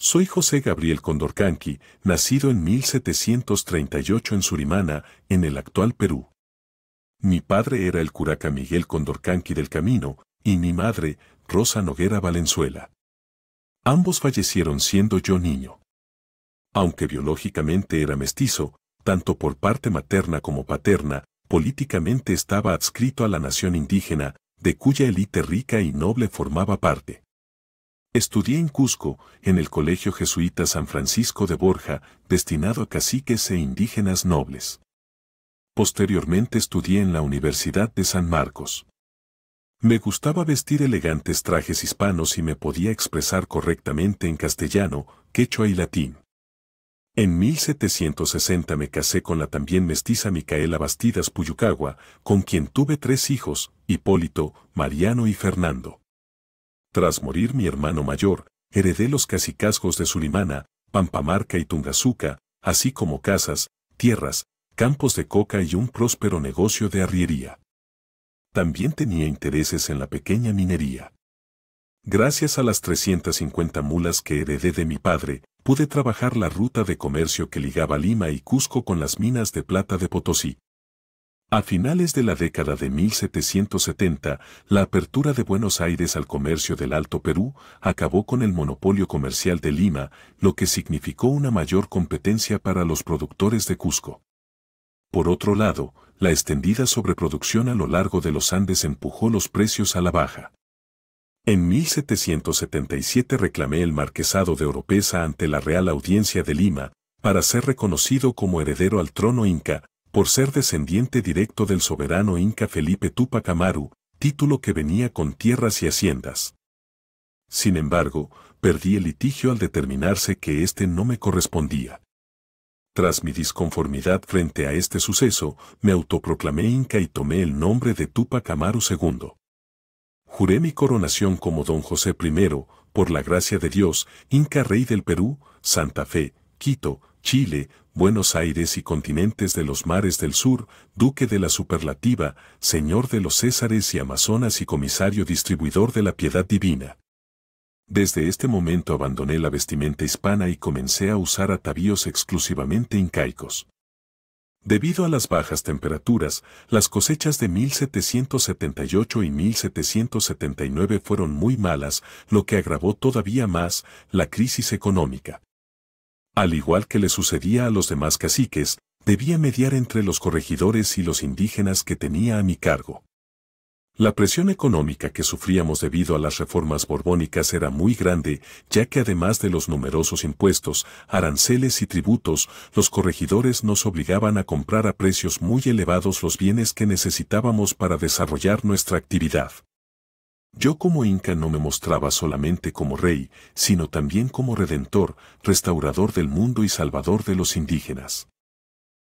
Soy José Gabriel Condorcanqui, nacido en 1738 en Surimana, en el actual Perú. Mi padre era el curaca Miguel Condorcanqui del Camino, y mi madre, Rosa Noguera Valenzuela. Ambos fallecieron siendo yo niño. Aunque biológicamente era mestizo, tanto por parte materna como paterna, políticamente estaba adscrito a la nación indígena, de cuya élite rica y noble formaba parte. Estudié en Cusco, en el Colegio Jesuita San Francisco de Borja, destinado a caciques e indígenas nobles. Posteriormente estudié en la Universidad de San Marcos. Me gustaba vestir elegantes trajes hispanos y me podía expresar correctamente en castellano, quechua y latín. En 1760 me casé con la también mestiza Micaela Bastidas Puyucagua, con quien tuve tres hijos, Hipólito, Mariano y Fernando. Tras morir mi hermano mayor, heredé los casicazgos de Sulimana, Pampamarca y Tungazuca, así como casas, tierras, campos de coca y un próspero negocio de arriería. También tenía intereses en la pequeña minería. Gracias a las 350 mulas que heredé de mi padre, pude trabajar la ruta de comercio que ligaba Lima y Cusco con las minas de plata de Potosí. A finales de la década de 1770, la apertura de Buenos Aires al comercio del Alto Perú acabó con el monopolio comercial de Lima, lo que significó una mayor competencia para los productores de Cusco. Por otro lado, la extendida sobreproducción a lo largo de los Andes empujó los precios a la baja. En 1777 reclamé el marquesado de Oropesa ante la Real Audiencia de Lima, para ser reconocido como heredero al trono inca, por ser descendiente directo del soberano inca Felipe Tupac Amaru, título que venía con tierras y haciendas. Sin embargo, perdí el litigio al determinarse que este no me correspondía. Tras mi disconformidad frente a este suceso, me autoproclamé inca y tomé el nombre de Tupac Amaru II. Juré mi coronación como don José I, por la gracia de Dios, inca rey del Perú, Santa Fe, Quito, Chile, Buenos Aires y continentes de los mares del sur, duque de la superlativa, señor de los Césares y Amazonas y comisario distribuidor de la piedad divina. Desde este momento abandoné la vestimenta hispana y comencé a usar atavíos exclusivamente incaicos. Debido a las bajas temperaturas, las cosechas de 1778 y 1779 fueron muy malas, lo que agravó todavía más la crisis económica al igual que le sucedía a los demás caciques, debía mediar entre los corregidores y los indígenas que tenía a mi cargo. La presión económica que sufríamos debido a las reformas borbónicas era muy grande, ya que además de los numerosos impuestos, aranceles y tributos, los corregidores nos obligaban a comprar a precios muy elevados los bienes que necesitábamos para desarrollar nuestra actividad. Yo como Inca no me mostraba solamente como rey, sino también como redentor, restaurador del mundo y salvador de los indígenas.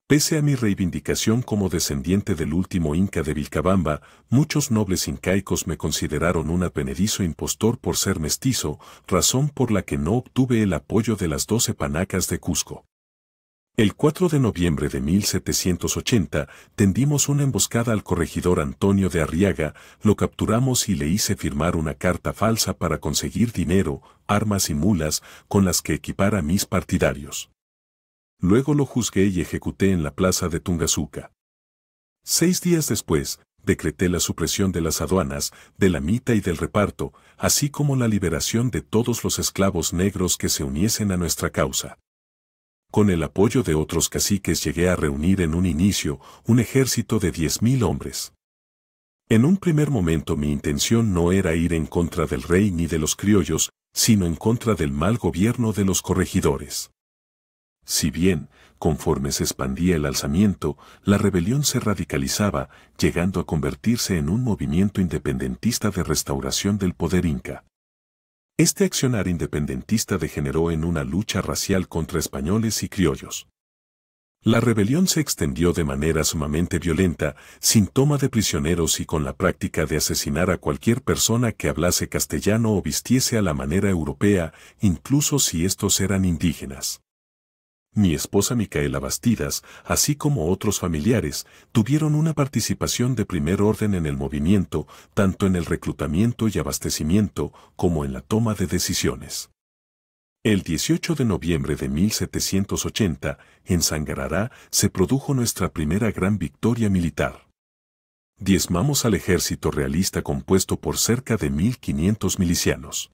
Pese a mi reivindicación como descendiente del último Inca de Vilcabamba, muchos nobles incaicos me consideraron un advenedizo impostor por ser mestizo, razón por la que no obtuve el apoyo de las doce panacas de Cusco. El 4 de noviembre de 1780 tendimos una emboscada al corregidor Antonio de Arriaga, lo capturamos y le hice firmar una carta falsa para conseguir dinero, armas y mulas con las que equipar a mis partidarios. Luego lo juzgué y ejecuté en la plaza de Tungazuca. Seis días después, decreté la supresión de las aduanas, de la mita y del reparto, así como la liberación de todos los esclavos negros que se uniesen a nuestra causa con el apoyo de otros caciques llegué a reunir en un inicio un ejército de 10.000 hombres. En un primer momento mi intención no era ir en contra del rey ni de los criollos, sino en contra del mal gobierno de los corregidores. Si bien, conforme se expandía el alzamiento, la rebelión se radicalizaba, llegando a convertirse en un movimiento independentista de restauración del poder inca. Este accionar independentista degeneró en una lucha racial contra españoles y criollos. La rebelión se extendió de manera sumamente violenta, sin toma de prisioneros y con la práctica de asesinar a cualquier persona que hablase castellano o vistiese a la manera europea, incluso si estos eran indígenas mi esposa Micaela Bastidas, así como otros familiares, tuvieron una participación de primer orden en el movimiento, tanto en el reclutamiento y abastecimiento como en la toma de decisiones. El 18 de noviembre de 1780, en Sangarará, se produjo nuestra primera gran victoria militar. Diezmamos al ejército realista compuesto por cerca de 1.500 milicianos.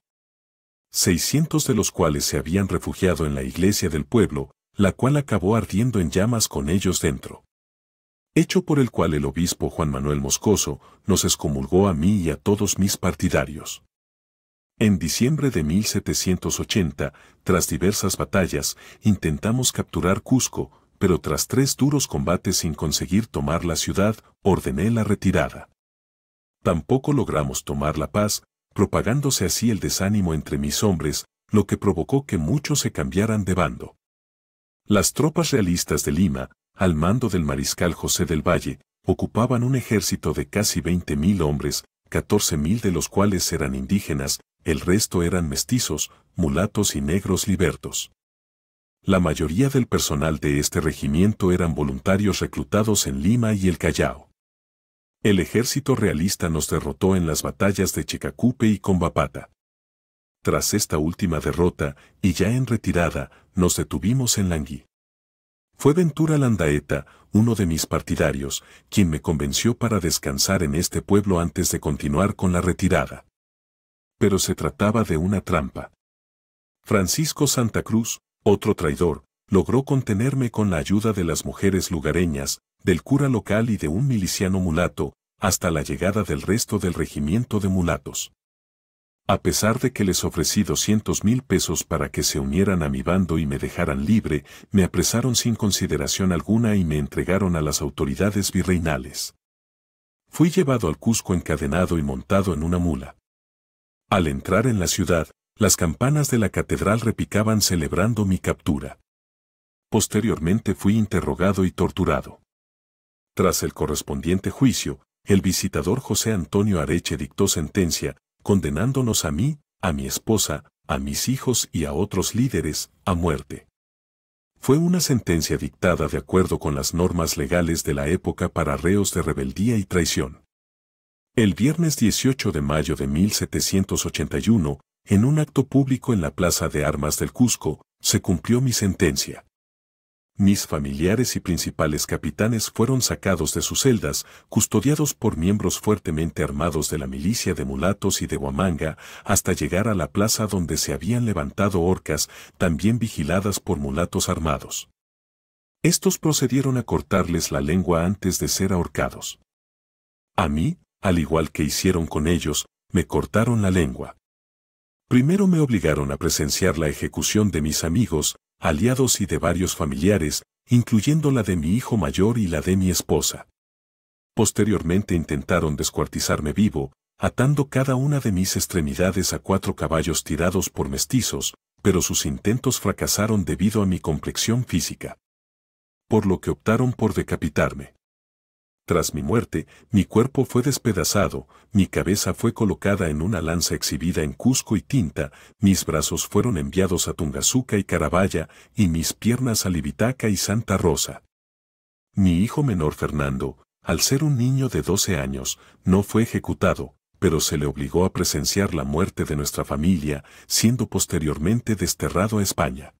600 de los cuales se habían refugiado en la iglesia del pueblo la cual acabó ardiendo en llamas con ellos dentro. Hecho por el cual el obispo Juan Manuel Moscoso nos excomulgó a mí y a todos mis partidarios. En diciembre de 1780, tras diversas batallas, intentamos capturar Cusco, pero tras tres duros combates sin conseguir tomar la ciudad, ordené la retirada. Tampoco logramos tomar la paz, propagándose así el desánimo entre mis hombres, lo que provocó que muchos se cambiaran de bando. Las tropas realistas de Lima, al mando del mariscal José del Valle, ocupaban un ejército de casi 20.000 hombres, 14.000 de los cuales eran indígenas, el resto eran mestizos, mulatos y negros libertos. La mayoría del personal de este regimiento eran voluntarios reclutados en Lima y el Callao. El ejército realista nos derrotó en las batallas de Chicacupe y Combapata. Tras esta última derrota, y ya en retirada, nos detuvimos en Langui. Fue Ventura Landaeta, uno de mis partidarios, quien me convenció para descansar en este pueblo antes de continuar con la retirada. Pero se trataba de una trampa. Francisco Santa Cruz, otro traidor, logró contenerme con la ayuda de las mujeres lugareñas, del cura local y de un miliciano mulato, hasta la llegada del resto del regimiento de mulatos a pesar de que les ofrecí 200 mil pesos para que se unieran a mi bando y me dejaran libre, me apresaron sin consideración alguna y me entregaron a las autoridades virreinales. Fui llevado al Cusco encadenado y montado en una mula. Al entrar en la ciudad, las campanas de la catedral repicaban celebrando mi captura. Posteriormente fui interrogado y torturado. Tras el correspondiente juicio, el visitador José Antonio Areche dictó sentencia, condenándonos a mí, a mi esposa, a mis hijos y a otros líderes, a muerte. Fue una sentencia dictada de acuerdo con las normas legales de la época para reos de rebeldía y traición. El viernes 18 de mayo de 1781, en un acto público en la Plaza de Armas del Cusco, se cumplió mi sentencia mis familiares y principales capitanes fueron sacados de sus celdas, custodiados por miembros fuertemente armados de la milicia de mulatos y de Huamanga, hasta llegar a la plaza donde se habían levantado orcas, también vigiladas por mulatos armados. Estos procedieron a cortarles la lengua antes de ser ahorcados. A mí, al igual que hicieron con ellos, me cortaron la lengua. Primero me obligaron a presenciar la ejecución de mis amigos, aliados y de varios familiares, incluyendo la de mi hijo mayor y la de mi esposa. Posteriormente intentaron descuartizarme vivo, atando cada una de mis extremidades a cuatro caballos tirados por mestizos, pero sus intentos fracasaron debido a mi complexión física. Por lo que optaron por decapitarme. Tras mi muerte, mi cuerpo fue despedazado, mi cabeza fue colocada en una lanza exhibida en Cusco y Tinta, mis brazos fueron enviados a Tungazuca y Carabaya, y mis piernas a Libitaca y Santa Rosa. Mi hijo menor Fernando, al ser un niño de 12 años, no fue ejecutado, pero se le obligó a presenciar la muerte de nuestra familia, siendo posteriormente desterrado a España.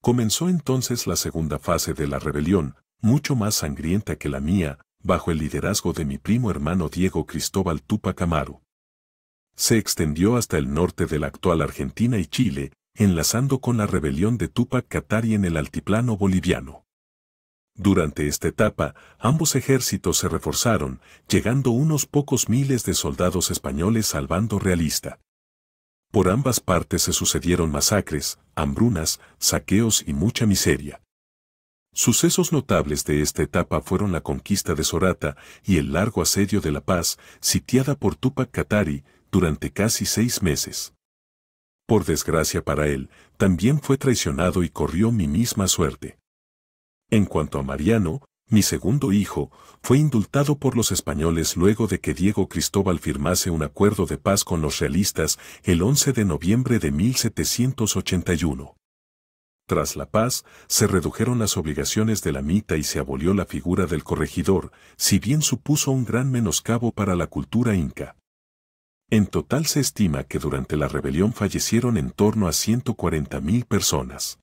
Comenzó entonces la segunda fase de la rebelión, mucho más sangrienta que la mía, bajo el liderazgo de mi primo hermano Diego Cristóbal Tupac Amaru. Se extendió hasta el norte de la actual Argentina y Chile, enlazando con la rebelión de Tupac Katari en el altiplano boliviano. Durante esta etapa, ambos ejércitos se reforzaron, llegando unos pocos miles de soldados españoles al bando realista. Por ambas partes se sucedieron masacres, hambrunas, saqueos y mucha miseria. Sucesos notables de esta etapa fueron la conquista de Sorata y el largo asedio de La Paz, sitiada por Tupac Katari, durante casi seis meses. Por desgracia para él, también fue traicionado y corrió mi misma suerte. En cuanto a Mariano, mi segundo hijo, fue indultado por los españoles luego de que Diego Cristóbal firmase un acuerdo de paz con los realistas el 11 de noviembre de 1781. Tras la paz, se redujeron las obligaciones de la mita y se abolió la figura del corregidor, si bien supuso un gran menoscabo para la cultura inca. En total se estima que durante la rebelión fallecieron en torno a 140.000 personas.